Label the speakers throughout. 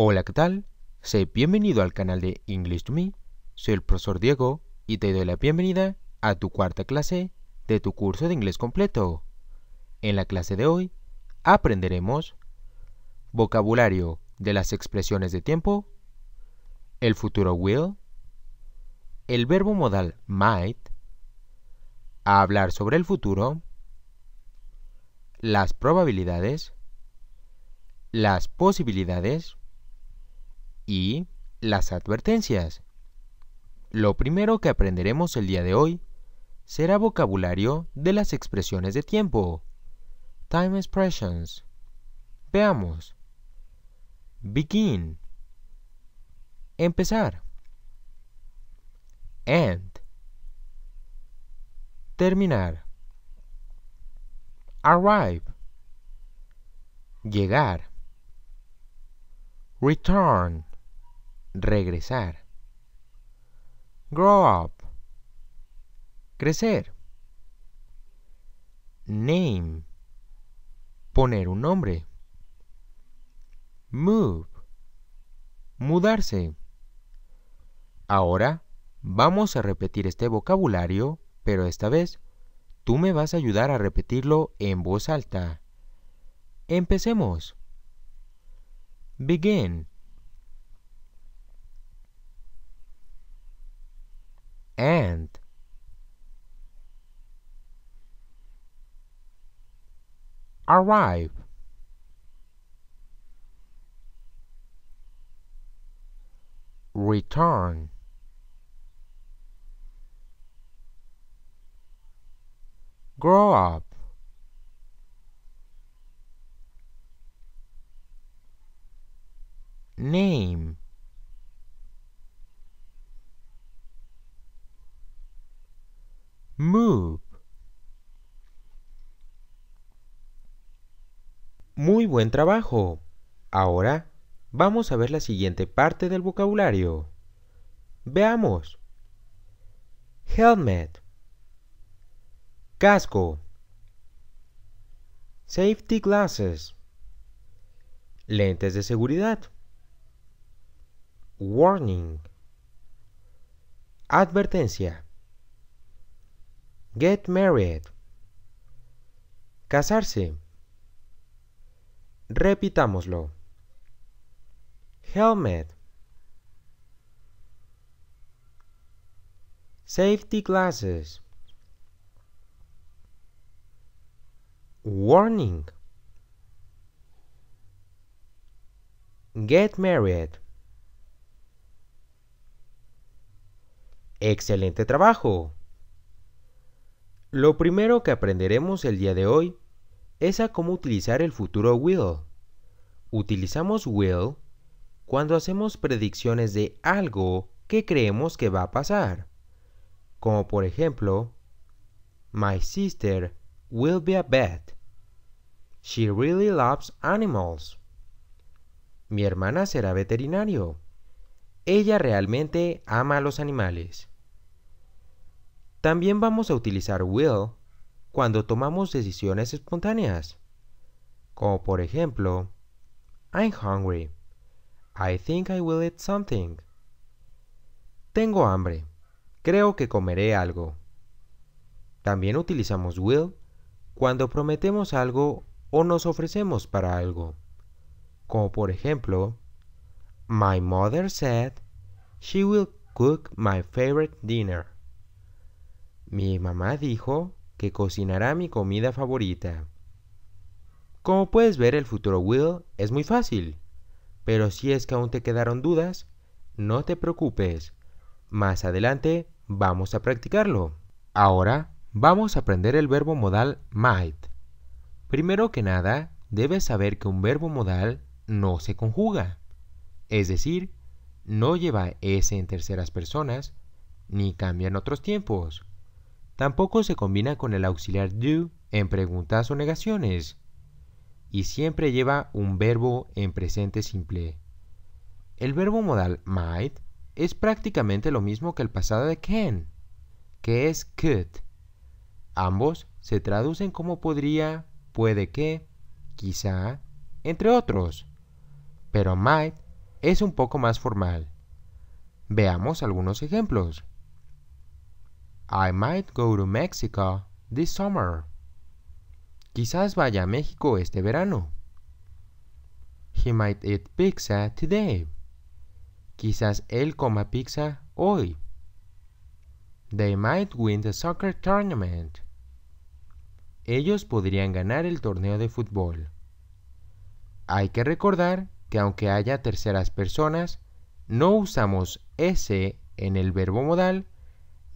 Speaker 1: Hola, ¿qué tal? Sé bienvenido al canal de English to Me. Soy el profesor Diego y te doy la bienvenida a tu cuarta clase de tu curso de inglés completo. En la clase de hoy aprenderemos vocabulario de las expresiones de tiempo, el futuro will, el verbo modal might, a hablar sobre el futuro, las probabilidades, las posibilidades, y las advertencias. Lo primero que aprenderemos el día de hoy será vocabulario de las expresiones de tiempo. Time expressions. Veamos. Begin. Empezar. End. Terminar. Arrive. Llegar. Return regresar. Grow up. Crecer. Name. Poner un nombre. Move. Mudarse. Ahora vamos a repetir este vocabulario, pero esta vez tú me vas a ayudar a repetirlo en voz alta. Empecemos. Begin. and arrive return grow up name move. Muy buen trabajo. Ahora vamos a ver la siguiente parte del vocabulario. Veamos. Helmet. Casco. Safety glasses. Lentes de seguridad. Warning. Advertencia. Get married. Casarse. Repitámoslo. Helmet. Safety glasses. Warning. Get married. Excelente trabajo. Lo primero que aprenderemos el día de hoy es a cómo utilizar el futuro will. Utilizamos will cuando hacemos predicciones de algo que creemos que va a pasar, como por ejemplo, My sister will be a vet. She really loves animals. Mi hermana será veterinario. Ella realmente ama a los animales. También vamos a utilizar will cuando tomamos decisiones espontáneas, como por ejemplo, I'm hungry. I think I will eat something. Tengo hambre. Creo que comeré algo. También utilizamos will cuando prometemos algo o nos ofrecemos para algo. Como por ejemplo, My mother said she will cook my favorite dinner. Mi mamá dijo que cocinará mi comida favorita. Como puedes ver, el futuro will es muy fácil. Pero si es que aún te quedaron dudas, no te preocupes. Más adelante vamos a practicarlo. Ahora vamos a aprender el verbo modal might. Primero que nada, debes saber que un verbo modal no se conjuga. Es decir, no lleva S en terceras personas ni cambia en otros tiempos. Tampoco se combina con el auxiliar do en preguntas o negaciones. Y siempre lleva un verbo en presente simple. El verbo modal might es prácticamente lo mismo que el pasado de can, que es could. Ambos se traducen como podría, puede que, quizá, entre otros. Pero might es un poco más formal. Veamos algunos ejemplos. I might go to Mexico this summer. Quizás vaya a México este verano. He might eat pizza today. Quizás él coma pizza hoy. They might win the soccer tournament. Ellos podrían ganar el torneo de fútbol. Hay que recordar que aunque haya terceras personas, no usamos ese en el verbo modal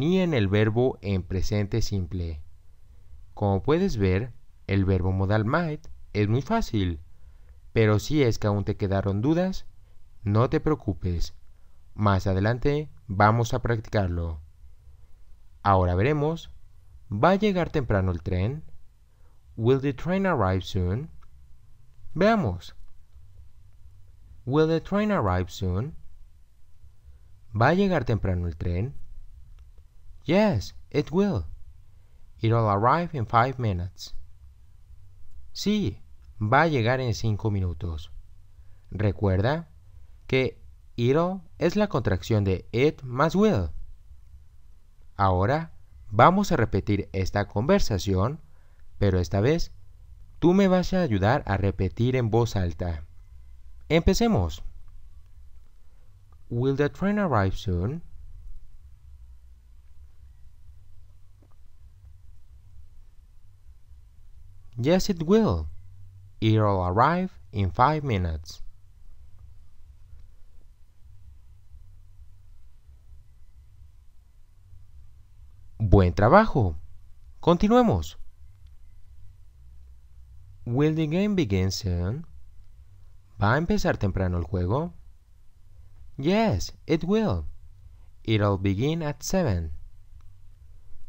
Speaker 1: ni en el verbo en presente simple. Como puedes ver, el verbo modal might es muy fácil, pero si es que aún te quedaron dudas, no te preocupes. Más adelante vamos a practicarlo. Ahora veremos, ¿va a llegar temprano el tren? Will the train arrive soon? Veamos. Will the train arrive soon? ¿Va a llegar temprano el tren? Yes, it will. It'll arrive in five minutes. Sí, va a llegar en cinco minutos. Recuerda que it'll es la contracción de it más will. Ahora vamos a repetir esta conversación, pero esta vez tú me vas a ayudar a repetir en voz alta. Empecemos. Will the train arrive soon? Yes, it will. It'll arrive in five minutes. Buen trabajo. Continuemos. Will the game begin soon? ¿Va a empezar temprano el juego? Yes, it will. It'll begin at seven.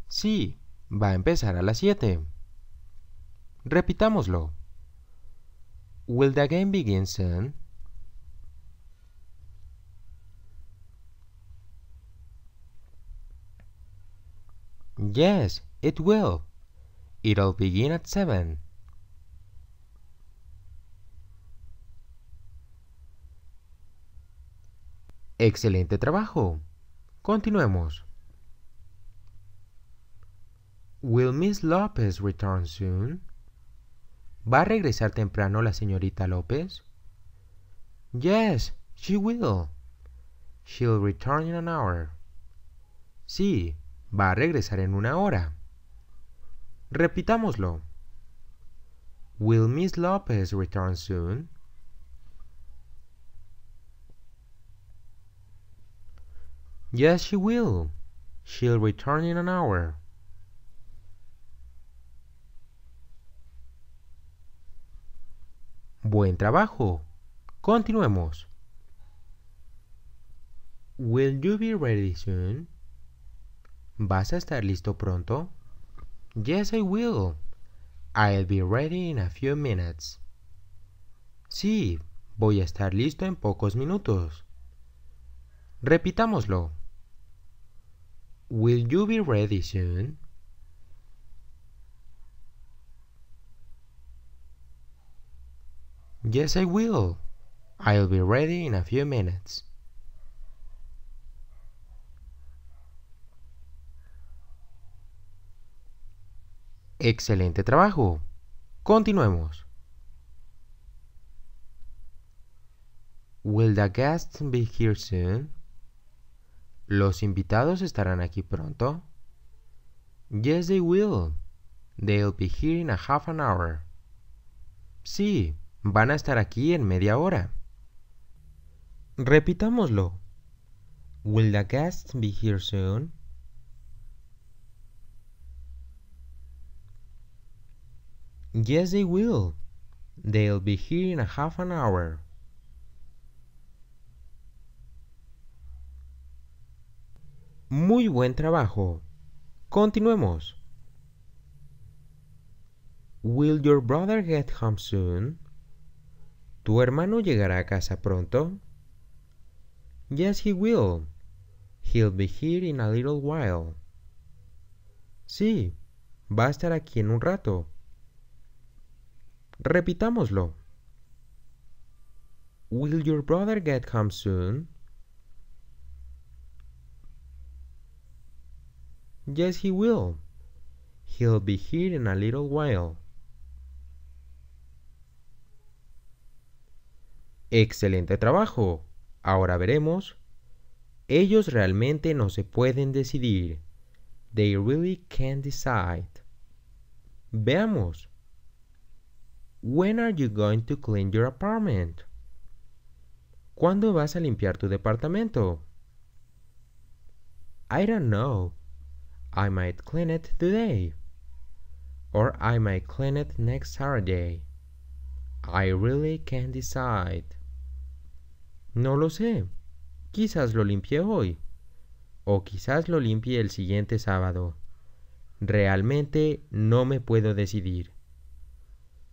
Speaker 1: Sí, va a empezar a las siete. Repitámoslo. Will the game begin soon? Yes, it will. It'll begin at 7. Excelente trabajo. Continuemos. Will Miss Lopez return soon? ¿Va a regresar temprano la señorita López? Yes, she will. She'll return in an hour. Sí, va a regresar en una hora. Repitámoslo. Will Miss Lopez return soon? Yes, she will. She'll return in an hour. Buen trabajo. Continuemos. Will you be ready soon? ¿Vas a estar listo pronto? Yes, I will. I'll be ready in a few minutes. Sí, voy a estar listo en pocos minutos. Repitámoslo. Will you be ready soon? Yes, I will. I'll be ready in a few minutes. Excelente trabajo. Continuemos. Will the guests be here soon? ¿Los invitados estarán aquí pronto? Yes, they will. They'll be here in a half an hour. Sí, Van a estar aquí en media hora. Repitámoslo. Will the guests be here soon? Yes, they will. They'll be here in a half an hour. Muy buen trabajo. Continuemos. Will your brother get home soon? ¿Tu hermano llegará a casa pronto? Yes, he will. He'll be here in a little while. Sí, va a estar aquí en un rato. Repitámoslo. Will your brother get home soon? Yes, he will. He'll be here in a little while. Excelente trabajo. Ahora veremos. Ellos realmente no se pueden decidir. They really can't decide. Veamos. When are you going to clean your apartment? ¿Cuándo vas a limpiar tu departamento? I don't know. I might clean it today. Or I might clean it next Saturday. I really can't decide. No lo sé. Quizás lo limpie hoy. O quizás lo limpie el siguiente sábado. Realmente no me puedo decidir.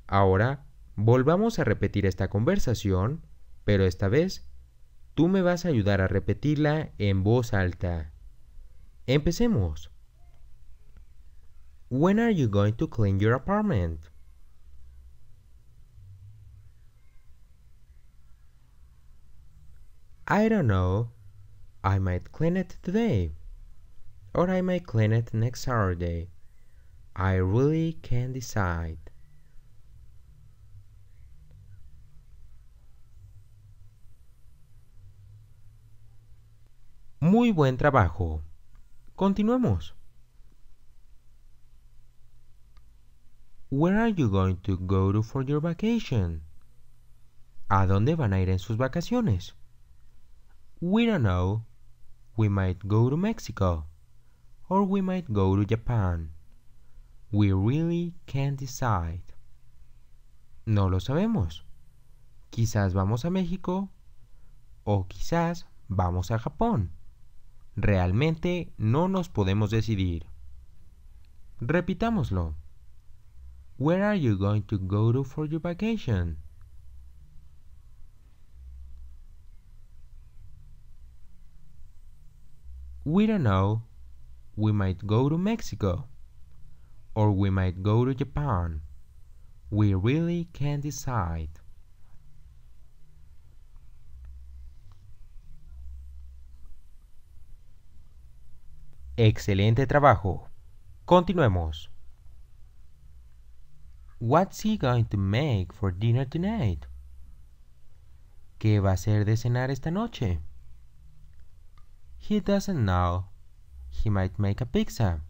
Speaker 1: Ahora, volvamos a repetir esta conversación, pero esta vez tú me vas a ayudar a repetirla en voz alta. Empecemos. When are you going to clean your apartment? I don't know. I might clean it today. Or I might clean it next Saturday. I really can't decide. Muy buen trabajo. Continuemos. Where are you going to go to for your vacation? ¿A dónde van a ir en sus vacaciones? We don't know. We might go to Mexico. Or we might go to Japan. We really can't decide. No lo sabemos. Quizás vamos a México o quizás vamos a Japón. Realmente no nos podemos decidir. Repitámoslo. Where are you going to go to for your vacation? We don't know. We might go to Mexico. Or we might go to Japan. We really can't decide. Excelente trabajo. Continuemos. What's he going to make for dinner tonight? ¿Qué va a hacer de cenar esta noche? He doesn't know. He might make a pizza.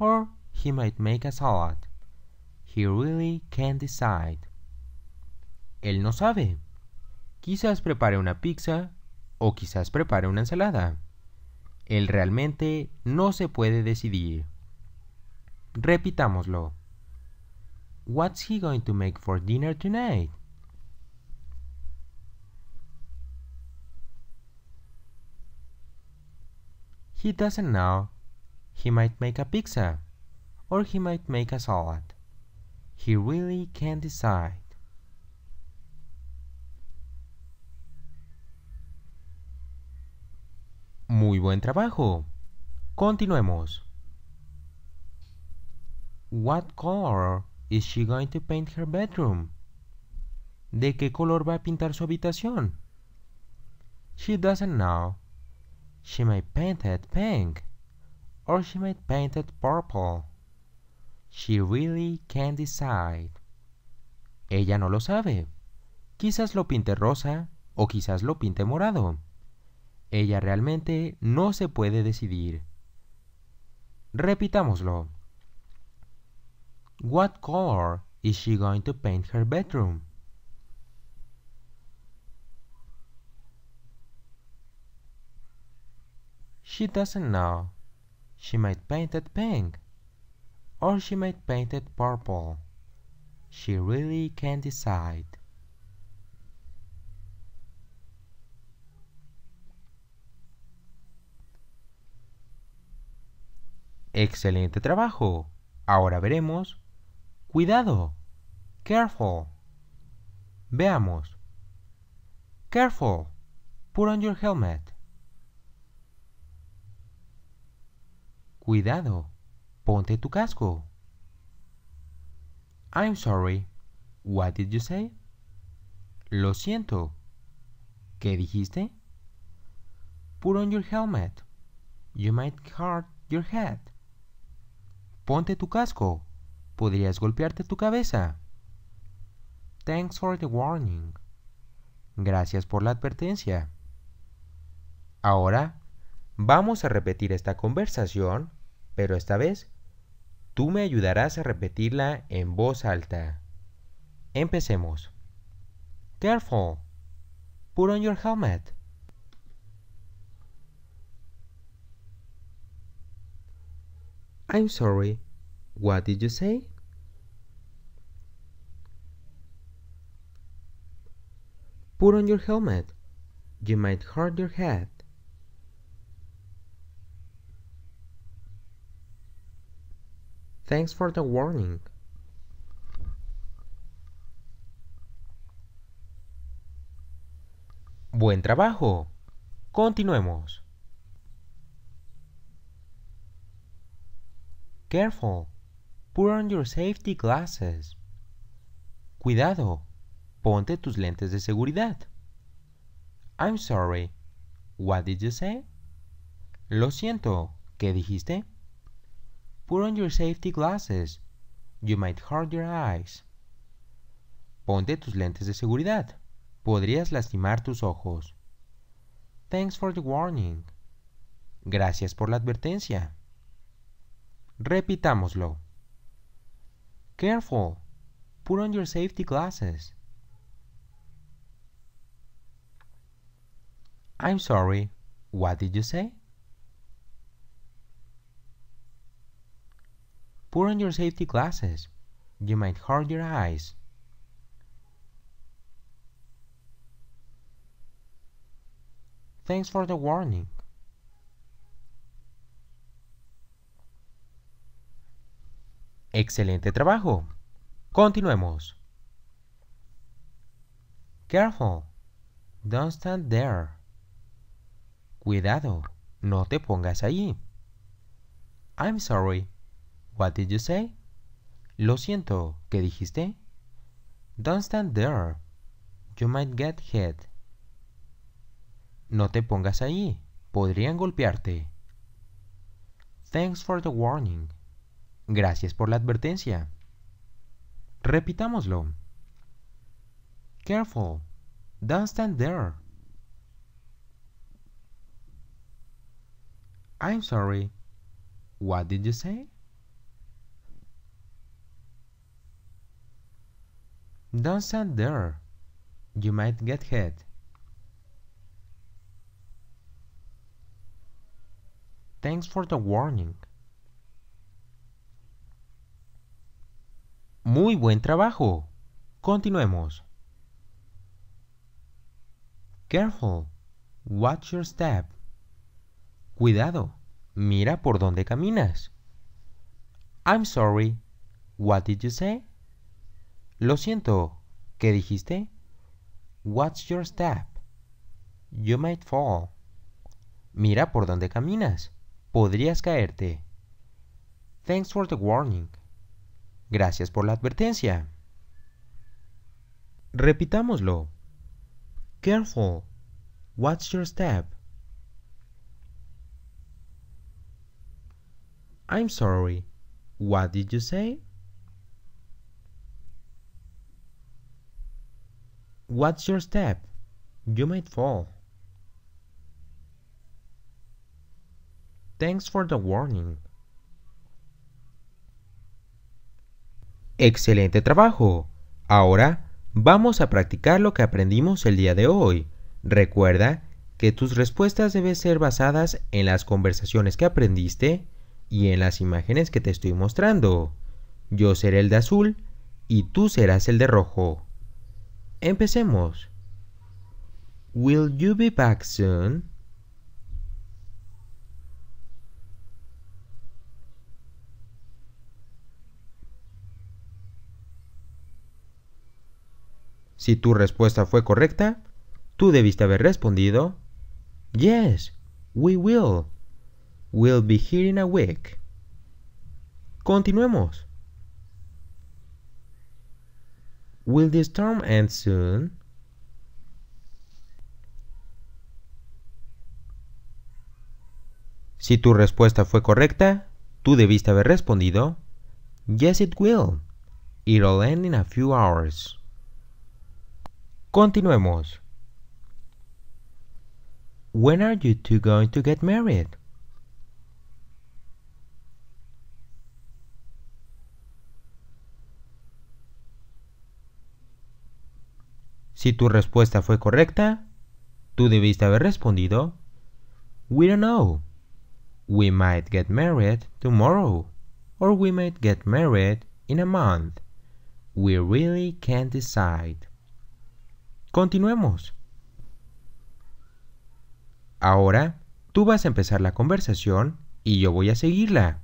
Speaker 1: Or he might make a salad. He really can't decide. Él no sabe. Quizás prepare una pizza o quizás prepare una ensalada. Él realmente no se puede decidir. Repitámoslo. What's he going to make for dinner tonight? He doesn't know. He might make a pizza, or he might make a salad. He really can't decide. Muy buen trabajo. Continuemos. What color is she going to paint her bedroom? ¿De qué color va a pintar su habitación? She doesn't know. She may paint it pink, or she may paint it purple. She really can't decide. Ella no lo sabe. Quizás lo pinte rosa o quizás lo pinte morado. Ella realmente no se puede decidir. Repitámoslo. What color is she going to paint her bedroom? She doesn't know. She might paint it pink. Or she might paint it purple. She really can't decide. Excelente trabajo. Ahora veremos. Cuidado. Careful. Veamos. Careful. Put on your helmet. Cuidado, ponte tu casco. I'm sorry. What did you say? Lo siento. ¿Qué dijiste? Put on your helmet. You might hurt your head. Ponte tu casco. Podrías golpearte tu cabeza. Thanks for the warning. Gracias por la advertencia. Ahora, vamos a repetir esta conversación pero esta vez tú me ayudarás a repetirla en voz alta. Empecemos. Careful. Put on your helmet. I'm sorry. What did you say? Put on your helmet. You might hurt your head. Thanks for the warning. Buen trabajo. Continuemos. Careful. Put on your safety glasses. Cuidado. Ponte tus lentes de seguridad. I'm sorry. What did you say? Lo siento. ¿Qué dijiste? Put on your safety glasses. You might hurt your eyes. Ponte tus lentes de seguridad. Podrías lastimar tus ojos. Thanks for the warning. Gracias por la advertencia. Repitámoslo. Careful. Put on your safety glasses. I'm sorry. What did you say? Put on your safety glasses. You might hurt your eyes. Thanks for the warning. Excelente trabajo. Continuemos. Careful. Don't stand there. Cuidado. No te pongas allí. I'm sorry. What did you say? Lo siento, ¿qué dijiste? Don't stand there. You might get hit. No te pongas ahí. Podrían golpearte. Thanks for the warning. Gracias por la advertencia. Repitámoslo. Careful. Don't stand there. I'm sorry. What did you say? Don't stand there. You might get hit. Thanks for the warning. Muy buen trabajo. Continuemos. Careful. Watch your step. Cuidado. Mira por dónde caminas. I'm sorry. What did you say? Lo siento, ¿qué dijiste? What's your step? You might fall. Mira por dónde caminas. Podrías caerte. Thanks for the warning. Gracias por la advertencia. Repitámoslo. Careful. What's your step? I'm sorry. What did you say? What's your step? You might fall. Thanks for the warning. Excelente trabajo. Ahora vamos a practicar lo que aprendimos el día de hoy. Recuerda que tus respuestas deben ser basadas en las conversaciones que aprendiste y en las imágenes que te estoy mostrando. Yo seré el de azul y tú serás el de rojo. Empecemos. Will you be back soon? Si tu respuesta fue correcta, tú debiste haber respondido, Yes, we will. We'll be here in a week. Continuemos. Will the storm end soon? Si tu respuesta fue correcta, tú debiste haber respondido Yes it will. It'll end in a few hours. Continuemos. When are you two going to get married? Si tu respuesta fue correcta, tú debiste haber respondido, We don't know. We might get married tomorrow, or we might get married in a month. We really can't decide. Continuemos. Ahora, tú vas a empezar la conversación y yo voy a seguirla.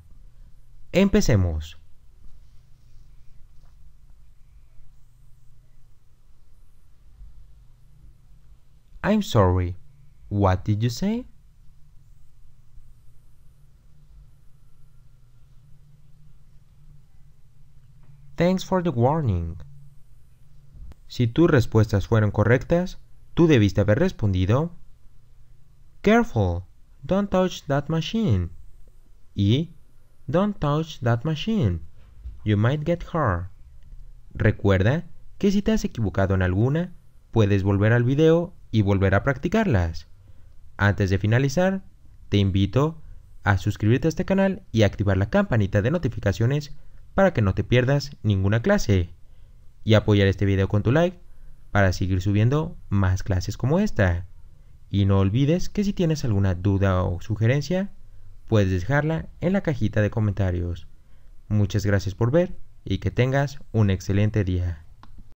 Speaker 1: Empecemos. I'm sorry. What did you say? Thanks for the warning. Si tus respuestas fueron correctas, tú debiste haber respondido Careful, don't touch that machine. Y Don't touch that machine. You might get hurt. Recuerda que si te has equivocado en alguna, puedes volver al video y volver a practicarlas. Antes de finalizar, te invito a suscribirte a este canal y activar la campanita de notificaciones para que no te pierdas ninguna clase. Y apoyar este video con tu like para seguir subiendo más clases como esta. Y no olvides que si tienes alguna duda o sugerencia, puedes dejarla en la cajita de comentarios. Muchas gracias por ver y que tengas un excelente día.